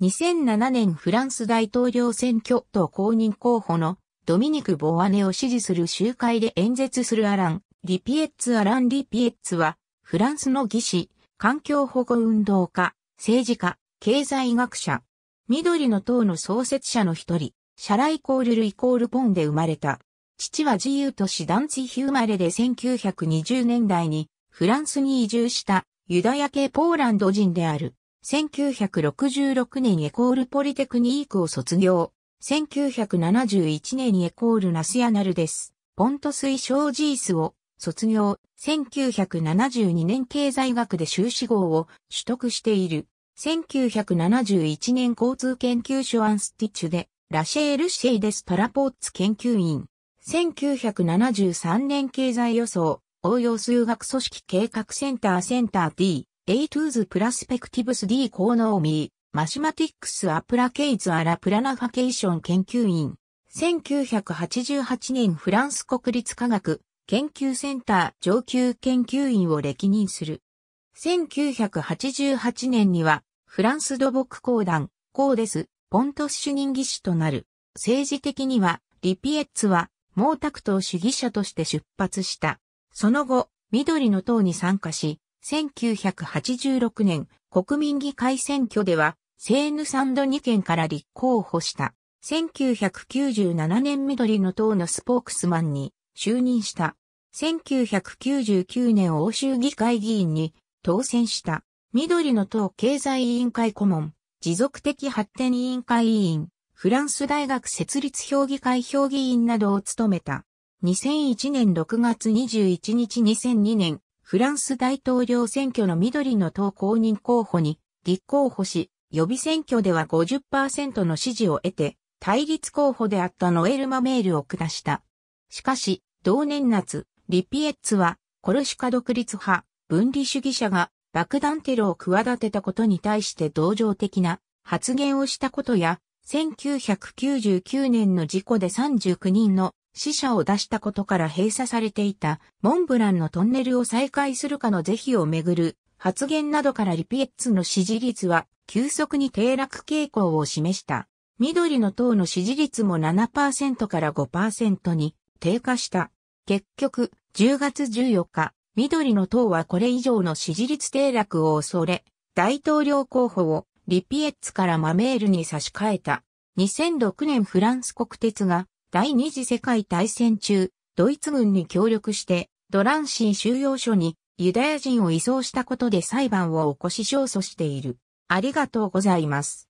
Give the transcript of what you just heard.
2007年フランス大統領選挙と公認候補のドミニク・ボアネを支持する集会で演説するアラン・リピエッツ・アラン・リピエッツは、フランスの技師、環境保護運動家、政治家、経済学者、緑の党の創設者の一人、シャライコールルイコールポンで生まれた。父は自由都市団地ヒューマレで1920年代にフランスに移住したユダヤ系ポーランド人である。1966年エコールポリテクニークを卒業。1971年エコールナスヤナルです。ポント推奨ジースを卒業。1972年経済学で修士号を取得している。1971年交通研究所アンスティッチュでラシェール・シェイデス・パラポーツ研究員。1973年経済予想応用数学組織計画センターセンター D。エイトゥーズプラスペクティブス D コーノーミー、マシマティックスアプラケイズアラプラナファケーション研究員。1988年フランス国立科学研究センター上級研究員を歴任する。1988年にはフランス土木公団、コーデス、ポントス主任技師となる。政治的にはリピエッツは毛沢東主義者として出発した。その後、緑の党に参加し、1986年国民議会選挙では、セーヌサンド2県から立候補した。1997年緑の党のスポークスマンに就任した。1999年欧州議会議員に当選した。緑の党経済委員会顧問、持続的発展委員会委員、フランス大学設立評議会評議員などを務めた。2001年6月21日2002年フランス大統領選挙の緑の党公認候補に立候補し、予備選挙では50%の支持を得て、対立候補であったノエル・マメールを下した。しかし、同年夏、リピエッツは、コルシカ独立派、分離主義者が爆弾テロを企てたことに対して同情的な発言をしたことや、1999年の事故で39人の死者を出したことから閉鎖されていたモンブランのトンネルを再開するかの是非をめぐる発言などからリピエッツの支持率は急速に低落傾向を示した。緑の党の支持率も7%から5%に低下した。結局、10月14日、緑の党はこれ以上の支持率低落を恐れ、大統領候補をリピエッツからマメールに差し替えた。2006年フランス国鉄が第二次世界大戦中、ドイツ軍に協力して、ドランシー収容所にユダヤ人を移送したことで裁判を起こし勝訴している。ありがとうございます。